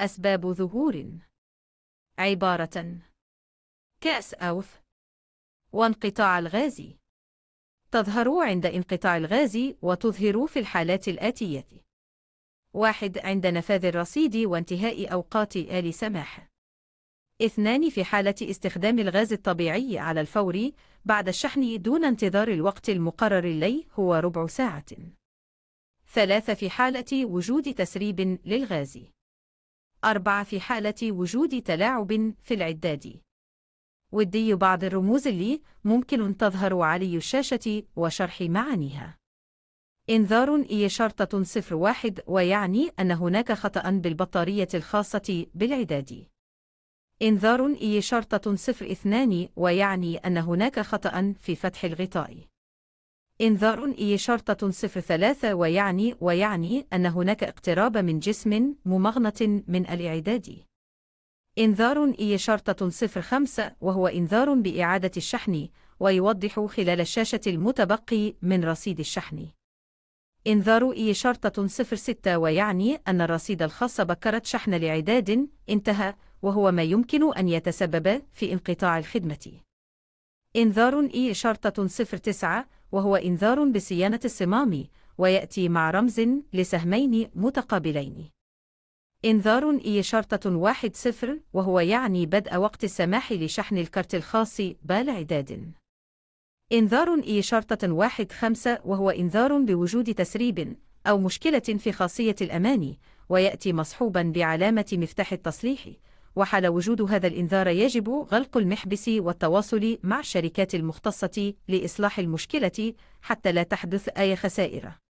أسباب ظهور عبارة كأس أوف وانقطاع الغاز تظهر عند انقطاع الغاز وتظهر في الحالات الآتية واحد عند نفاذ الرصيد وانتهاء أوقات آل سماح اثنان في حالة استخدام الغاز الطبيعي على الفور بعد الشحن دون انتظار الوقت المقرر اللي هو ربع ساعة ثلاثة في حالة وجود تسريب للغاز أربعة في حالة وجود تلاعب في العداد ودي بعض الرموز اللي ممكن تظهر علي الشاشة وشرح معانيها إنذار إي شرطة صفر واحد ويعني أن هناك خطأ بالبطارية الخاصة بالعداد إنذار إي شرطة صفر اثنان ويعني أن هناك خطأ في فتح الغطاء إنذار إي شرطة صفر ثلاثة ويعني ويعني أن هناك اقتراب من جسم ممغنة من الإعداد. إنذار إي شرطة صفر خمسة وهو إنذار بإعادة الشحن ويوضح خلال الشاشة المتبقي من رصيد الشحن. إنذار إي شرطة صفر ستة ويعني أن الرصيد الخاص بكرت شحن لإعداد انتهى وهو ما يمكن أن يتسبب في انقطاع الخدمة. إنذار إي شرطة صفر تسعة وهو إنذار بصيانة الصمام ويأتي مع رمز لسهمين متقابلين إنذار إي شرطة واحد صفر وهو يعني بدء وقت السماح لشحن الكرت الخاص بالإعداد إنذار إي شرطة واحد خمسة وهو إنذار بوجود تسريب أو مشكلة في خاصية الأمان ويأتي مصحوبا بعلامة مفتاح التصليح وحال وجود هذا الإنذار يجب غلق المحبس والتواصل مع الشركات المختصة لإصلاح المشكلة حتى لا تحدث أي خسائر